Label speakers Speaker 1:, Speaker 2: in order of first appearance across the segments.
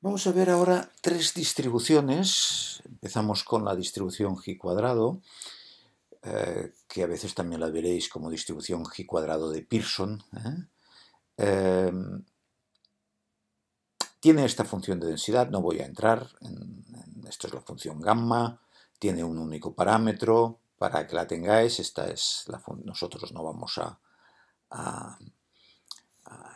Speaker 1: Vamos a ver ahora tres distribuciones. Empezamos con la distribución g cuadrado, eh, que a veces también la veréis como distribución g cuadrado de Pearson. ¿eh? Em, tiene esta función de densidad, no voy a entrar, Esta es la función gamma, tiene un único parámetro, para que la tengáis, esta es la nosotros no vamos a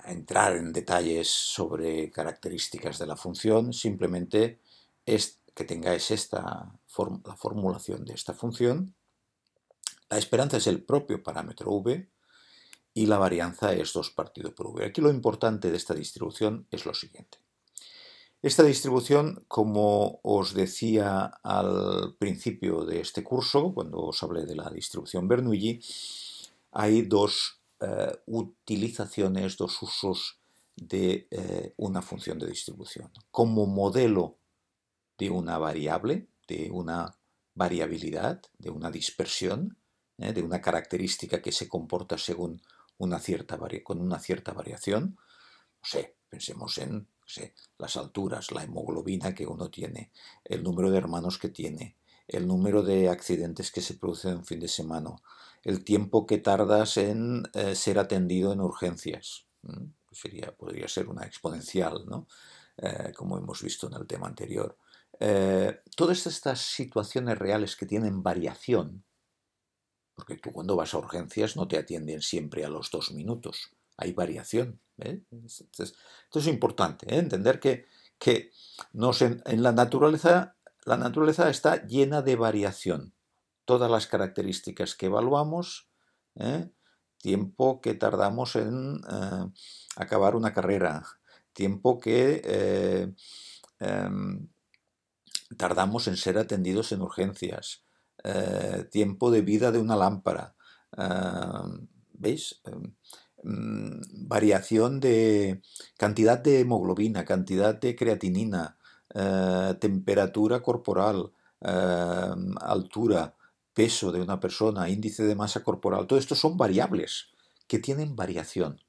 Speaker 1: entrar en detalles sobre características de la función, simplemente es que tengáis esta la formulación de esta función. La esperanza es el propio parámetro v y la varianza es 2 partido por v. Aquí lo importante de esta distribución es lo siguiente. Esta distribución, como os decía al principio de este curso, cuando os hablé de la distribución Bernoulli, hay dos eh, utilizaciones, dos usos de eh, una función de distribución. Como modelo de una variable, de una variabilidad, de una dispersión, eh, de una característica que se comporta según una cierta con una cierta variación. No sé, pensemos en las alturas, la hemoglobina que uno tiene, el número de hermanos que tiene, el número de accidentes que se producen en un fin de semana, el tiempo que tardas en eh, ser atendido en urgencias. Sería, podría ser una exponencial, ¿no? Eh, como hemos visto en el tema anterior. Eh, todas estas situaciones reales que tienen variación, porque tú cuando vas a urgencias no te atienden siempre a los dos minutos, hay variación. Entonces, esto es importante, entender que, en la naturaleza la naturaleza está llena de variación todas las características que evaluamos, ¿eh? tiempo que tardamos en eh, acabar una carrera, tiempo que eh, em, tardamos en ser atendidos en urgencias, tiempo de vida de una lámpara, em, ¿veis? Em, mm, variación de cantidad de hemoglobina, cantidad de creatinina, temperatura corporal, altura, peso de una persona, índice de masa corporal, todo esto son variables que tienen variación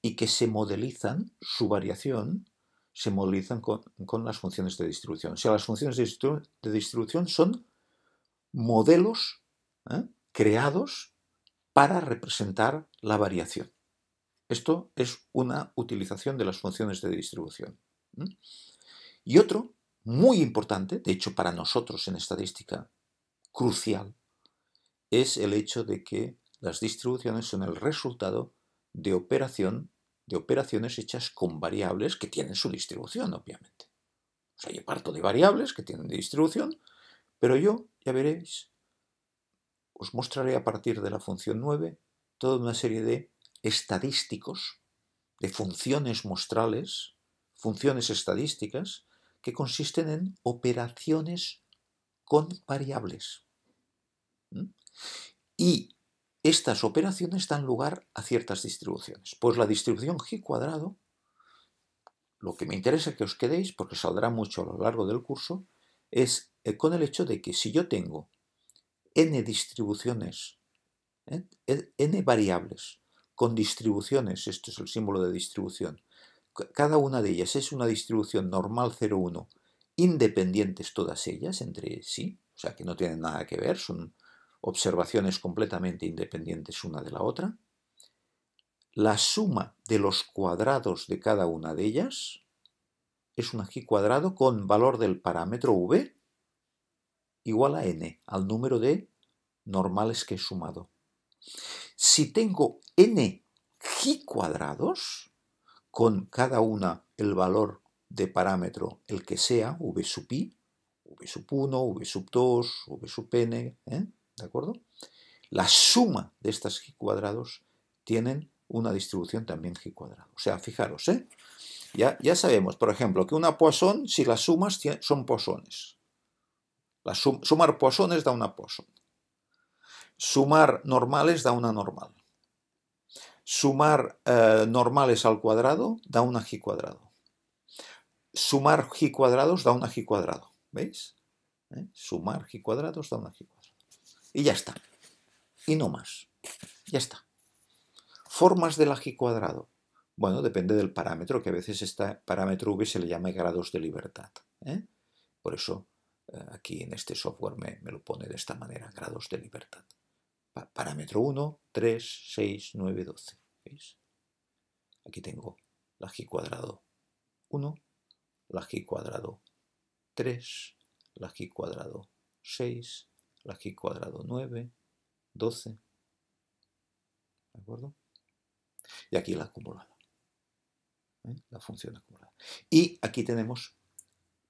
Speaker 1: y que se modelizan, su variación se modelizan con, las funciones de distribución. O sea, las funciones de, distribución son modelos ¿eh? creados para representar la variación. Esto es una utilización de las funciones de distribución. Y otro, muy importante, de hecho para nosotros en estadística crucial es el hecho de que las distribuciones son el resultado de operación de operaciones hechas con variables que tienen su distribución, obviamente. O sea, yo parto de variables que tienen distribución, pero yo, ya veréis, os mostraré a partir de la función 9 toda una serie de estadísticos, de funciones mostrales, funciones estadísticas, que consisten en operaciones con variables. Y estas operaciones dan lugar a ciertas distribuciones. Pues la distribución g cuadrado, lo que me interesa que os quedéis, porque saldrá mucho a lo largo del curso, es eh, con el hecho de que si yo tengo n distribuciones, ¿eh? e, n variables con distribuciones, esto es el símbolo de distribución, cada una de ellas es una distribución normal 0,1 independientes todas ellas entre sí, o sea que no tienen nada que ver, son observaciones completamente independientes una de la otra, la suma de los cuadrados de cada una de ellas es un aquí cuadrado con valor del parámetro v igual a n, al número de normales que he sumado. Si tengo n g cuadrados, con cada una el valor de parámetro, el que sea, v sub i, v sub 1, v sub 2, v sub n, ¿eh? ¿de acuerdo? La suma de estas g cuadrados tienen una distribución también g cuadrado. O sea, fijaros, ¿eh? ya, ya sabemos, por ejemplo, que una Poisson, si las sumas, son Poissones. sumar Poissones da una Poisson. Sumar normales da una normal. Sumar eh, normales al cuadrado da una g cuadrado sumar g cuadrados da un g cuadrado. ¿Veis? ¿Eh? Sumar g cuadrados da un g cuadrado. Y ya está. Y no más. Ya está. Formas del g cuadrado. Bueno, depende del parámetro, que a veces este parámetro v se le llama grados de libertad. ¿eh? Por eso eh, aquí en este software me, lo pone de esta manera, grados de libertad. parámetro 1, 3, 6, 9, 12. ¿Veis? Aquí tengo la g cuadrado 1, la g cuadrado 3, La g cuadrado 6, La g cuadrado 9, 12. ¿De acuerdo? Y aquí la acumulada. ¿eh? La función acumulada. Y aquí tenemos,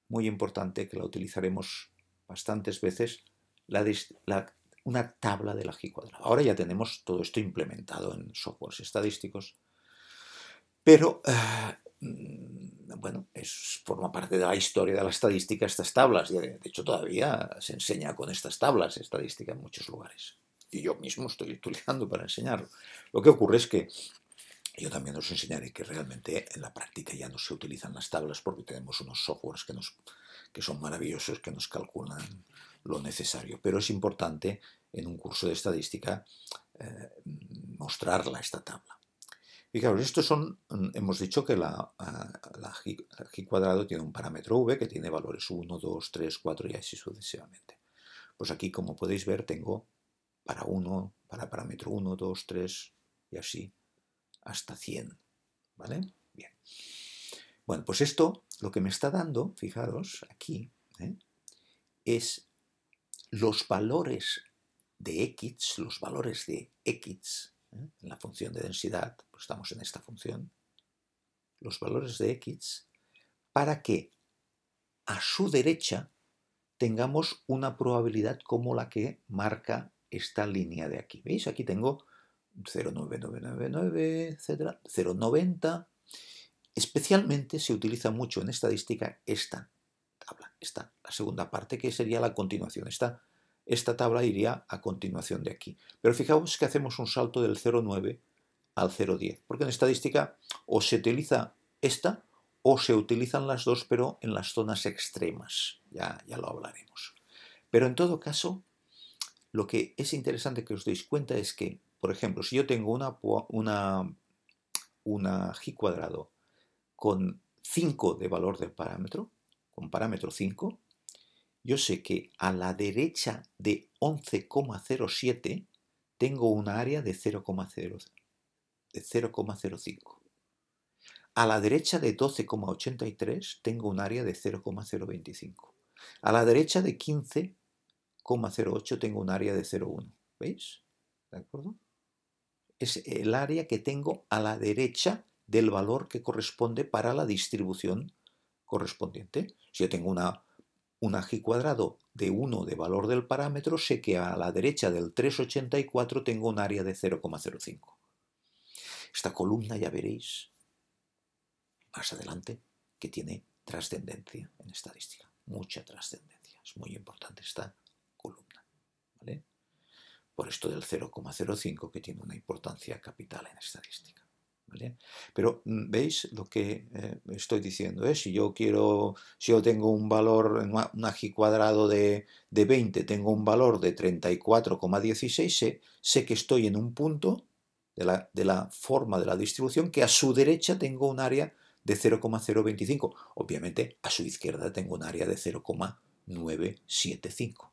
Speaker 1: muy importante, que la utilizaremos bastantes veces, la, una tabla de la g cuadrada. Ahora ya tenemos todo esto implementado en softwares estadísticos, pero... Eh, bueno, es, forma parte de la historia de la estadística estas tablas. de hecho, todavía se enseña con estas tablas estadística en muchos lugares. Y yo mismo estoy utilizando para enseñarlo. Lo que ocurre es que yo también os enseñaré que realmente en la práctica ya no se utilizan las tablas porque tenemos unos softwares que, son maravillosos, que nos calculan lo necesario. Pero es importante en un curso de estadística eh, mostrarla esta tabla. Y estos son, mm, hemos dicho que la, ah, g, cuadrado tiene un parámetro v que tiene valores 1, 2, 3, 4 y así sucesivamente. Pues aquí, como podéis ver, tengo para 1, para parámetro 1, 2, 3 y así hasta 100. ¿Vale? Bien. Bueno, pues esto lo que me está dando, fijaros, aquí, ¿eh? es los valores de x, los valores de x, en la función de densidad, pues estamos en esta función, los valores de x, para que a su derecha tengamos una probabilidad como la que marca esta línea de aquí. ¿Veis? Aquí tengo 0999 etcétera, 0,90. Especialmente se utiliza mucho en estadística esta tabla, esta, la segunda parte, que sería la continuación, esta esta tabla iría a continuación de aquí. Pero fijaos que hacemos un salto del 0,9 al 0,10, porque en estadística o se utiliza esta o se utilizan las dos, pero en las zonas extremas. Ya, ya lo hablaremos. Pero en todo caso, lo que es interesante que os deis cuenta es que, por ejemplo, si yo tengo una, una, una g cuadrado con 5 de valor del parámetro, con parámetro 5, yo sé que a la derecha de 11,07 tengo un área de 0,05. A la derecha de 12,83 tengo un área de 0,025. A la derecha de 15,08 tengo un área de 0,1. ¿Veis? ¿De acuerdo? Es el área que tengo a la derecha del valor que corresponde para la distribución correspondiente. Si yo tengo una un aje cuadrado de 1 de valor del parámetro, sé que a la derecha del 384 tengo un área de 0,05. Esta columna ya veréis más adelante que tiene trascendencia en estadística, mucha trascendencia, es muy importante esta columna. ¿vale? Por esto del 0,05 que tiene una importancia capital en estadística. Pero mm, veis lo que eh, estoy diciendo, eh? si yo quiero, si yo tengo un valor, un aji cuadrado de, 20, tengo un valor de 34,16, sé, sé que estoy en un punto de la, forma de la distribución que a su derecha tengo un área de 0,025, obviamente a su izquierda tengo un área de 0,975.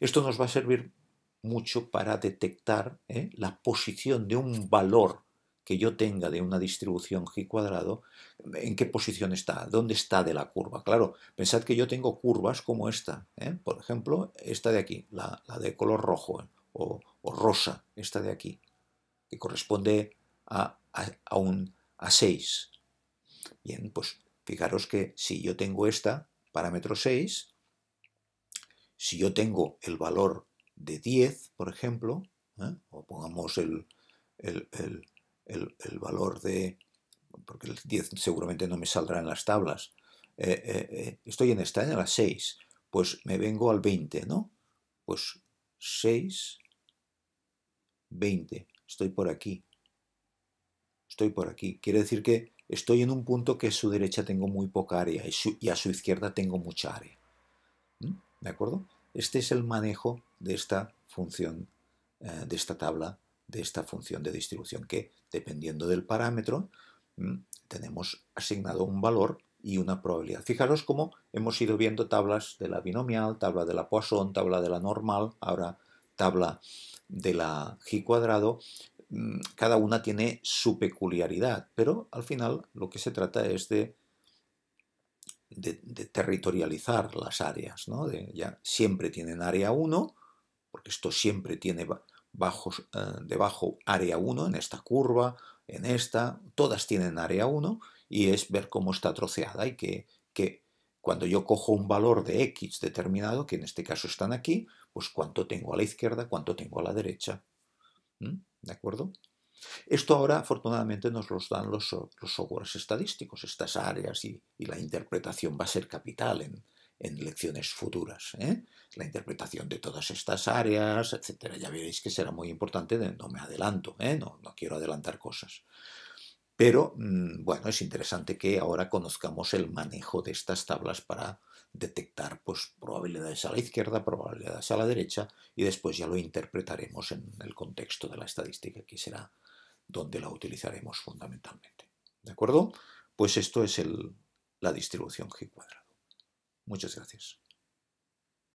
Speaker 1: Esto nos va a servir mucho para detectar eh, la posición de un valor que yo tenga de una distribución g cuadrado, en qué posición está, dónde está de la curva. Claro, pensad que yo tengo curvas como esta, ¿eh? por ejemplo, esta de aquí, la, de color rojo ¿eh? o, rosa, esta de aquí, que corresponde a, un a 6. Bien, pues fijaros que si yo tengo esta, parámetro 6, si yo tengo el valor de 10, por ejemplo, ¿eh? o pongamos el el, valor de, porque el 10 seguramente no me saldrá en las tablas, eh, eh, eh, estoy en esta, en las 6, pues me vengo al 20, ¿no? Pues 6, 20, estoy por aquí, estoy por aquí. Quiere decir que estoy en un punto que a su derecha tengo muy poca área y a su izquierda tengo mucha área. ¿De acuerdo? Este es el manejo de esta función, de esta tabla de esta función de distribución que, dependiendo del parámetro, mm, tenemos asignado un valor y una probabilidad. Fijaros cómo hemos ido viendo tablas de la binomial, tabla de la Poisson, tabla de la normal, ahora tabla de la g cuadrado. Mm, cada una tiene su peculiaridad, pero al final lo que se trata es de, territorializar las áreas. ya siempre tienen área 1, porque esto siempre tiene bajos eh, debajo área 1, en esta curva, en esta, todas tienen área 1 y es ver cómo está troceada y que, que cuando yo cojo un valor de x determinado, que en este caso están aquí, pues cuánto tengo a la izquierda, cuánto tengo a la derecha. ¿Mm? ¿De acuerdo? Esto ahora, afortunadamente, nos los dan los, los softwares estadísticos, estas áreas y, y, la interpretación va a ser capital en, en lecciones futuras. ¿eh? La interpretación de todas estas áreas, etcétera. Ya veréis que será muy importante, no me adelanto, ¿eh? no, quiero adelantar cosas. Pero mm, bueno, es interesante que ahora conozcamos el manejo de estas tablas para detectar pues, probabilidades a la izquierda, probabilidades a la derecha y después ya lo interpretaremos en el contexto de la estadística, que será donde la utilizaremos fundamentalmente. ¿De acuerdo? Pues esto es la distribución G cuadrada. Muchas gracias.